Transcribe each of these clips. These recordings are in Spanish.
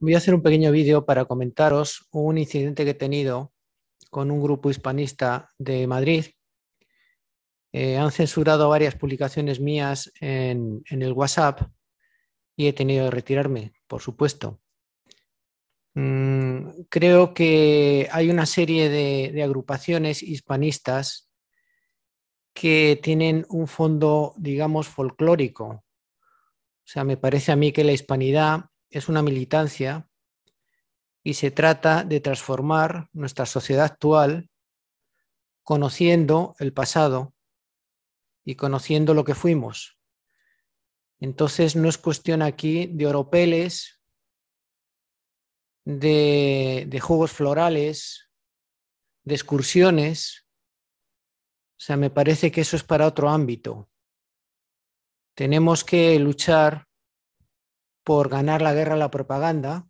voy a hacer un pequeño vídeo para comentaros un incidente que he tenido con un grupo hispanista de Madrid. Eh, han censurado varias publicaciones mías en, el WhatsApp y he tenido que retirarme, por supuesto. Mm, creo que hay una serie de, de, agrupaciones hispanistas que tienen un fondo, digamos, folclórico. O sea, me parece a mí que la hispanidad es una militancia y se trata de transformar nuestra sociedad actual conociendo el pasado y conociendo lo que fuimos. Entonces no es cuestión aquí de oropeles, de, juegos florales, de excursiones. O sea, me parece que eso es para otro ámbito. Tenemos que luchar por ganar la guerra a la propaganda,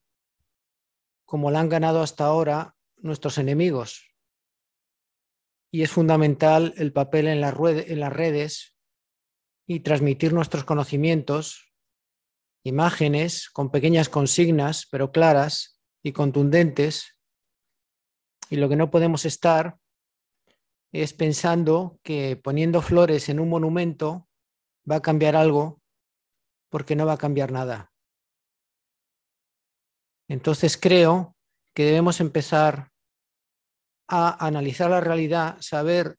como la han ganado hasta ahora nuestros enemigos. Y es fundamental el papel en, en las redes y transmitir nuestros conocimientos, imágenes con pequeñas consignas, pero claras y contundentes. Y lo que no podemos estar es pensando que poniendo flores en un monumento va a cambiar algo porque no va a cambiar nada. Entonces creo que debemos empezar a analizar la realidad, saber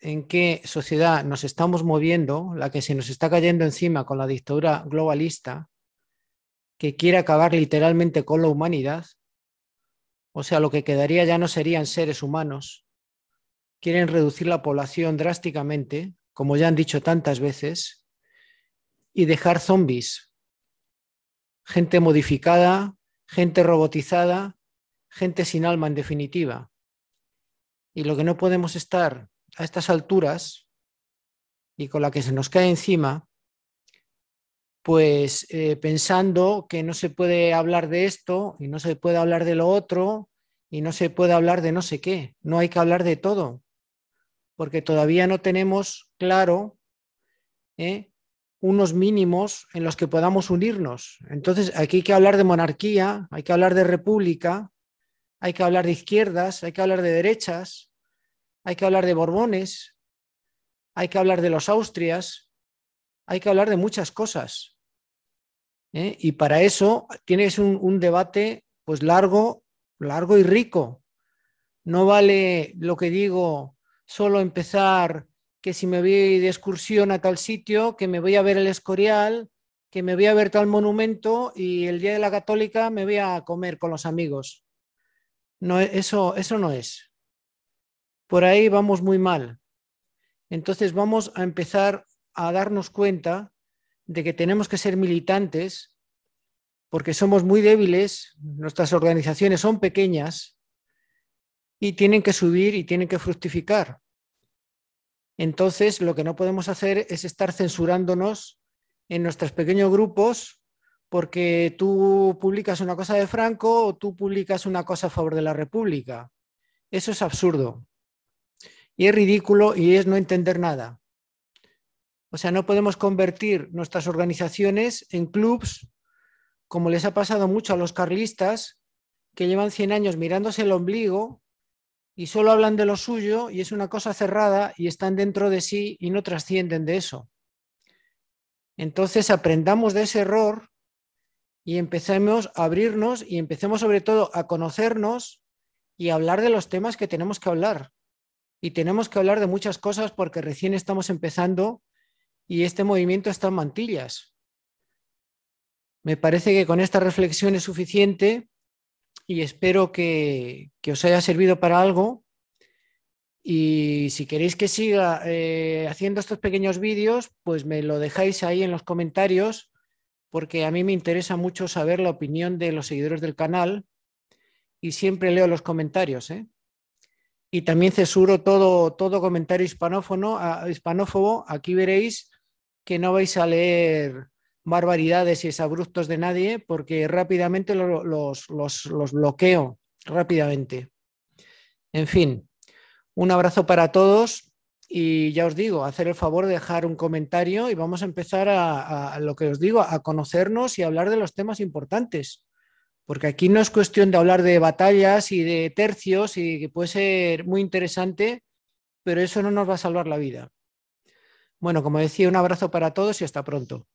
en qué sociedad nos estamos moviendo, la que se nos está cayendo encima con la dictadura globalista, que quiere acabar literalmente con la humanidad, o sea, lo que quedaría ya no serían seres humanos, quieren reducir la población drásticamente, como ya han dicho tantas veces, y dejar zombies, gente modificada gente robotizada, gente sin alma en definitiva. Y lo que no podemos estar a estas alturas y con la que se nos cae encima, pues eh, pensando que no se puede hablar de esto y no se puede hablar de lo otro y no se puede hablar de no sé qué, no hay que hablar de todo, porque todavía no tenemos claro ¿eh? unos mínimos en los que podamos unirnos. Entonces, aquí hay que hablar de monarquía, hay que hablar de república, hay que hablar de izquierdas, hay que hablar de derechas, hay que hablar de borbones, hay que hablar de los austrias, hay que hablar de muchas cosas. ¿eh? Y para eso tienes un, un debate pues largo, largo y rico. No vale lo que digo solo empezar que si me voy de excursión a tal sitio, que me voy a ver el Escorial, que me voy a ver tal monumento y el día de la católica me voy a comer con los amigos. No, eso, eso no es. Por ahí vamos muy mal. Entonces vamos a empezar a darnos cuenta de que tenemos que ser militantes porque somos muy débiles, nuestras organizaciones son pequeñas y tienen que subir y tienen que fructificar. Entonces, lo que no podemos hacer es estar censurándonos en nuestros pequeños grupos porque tú publicas una cosa de Franco o tú publicas una cosa a favor de la República. Eso es absurdo. Y es ridículo y es no entender nada. O sea, no podemos convertir nuestras organizaciones en clubs, como les ha pasado mucho a los carlistas, que llevan 100 años mirándose el ombligo y solo hablan de lo suyo y es una cosa cerrada y están dentro de sí y no trascienden de eso. Entonces aprendamos de ese error y empecemos a abrirnos y empecemos sobre todo a conocernos y a hablar de los temas que tenemos que hablar. Y tenemos que hablar de muchas cosas porque recién estamos empezando y este movimiento está en mantillas. Me parece que con esta reflexión es suficiente y espero que, os haya servido para algo. Y si queréis que siga eh, haciendo estos pequeños vídeos, pues me lo dejáis ahí en los comentarios, porque a mí me interesa mucho saber la opinión de los seguidores del canal y siempre leo los comentarios. ¿eh? Y también censuro todo, todo comentario hispanófono, ah, hispanófobo. Aquí veréis que no vais a leer barbaridades y abruptos de nadie porque rápidamente los, bloqueo, rápidamente. En fin, un abrazo para todos y ya os digo, hacer el favor de dejar un comentario y vamos a empezar a, a, lo que os digo, a conocernos y a hablar de los temas importantes. Porque aquí no es cuestión de hablar de batallas y de tercios y que puede ser muy interesante, pero eso no nos va a salvar la vida. Bueno, como decía, un abrazo para todos y hasta pronto.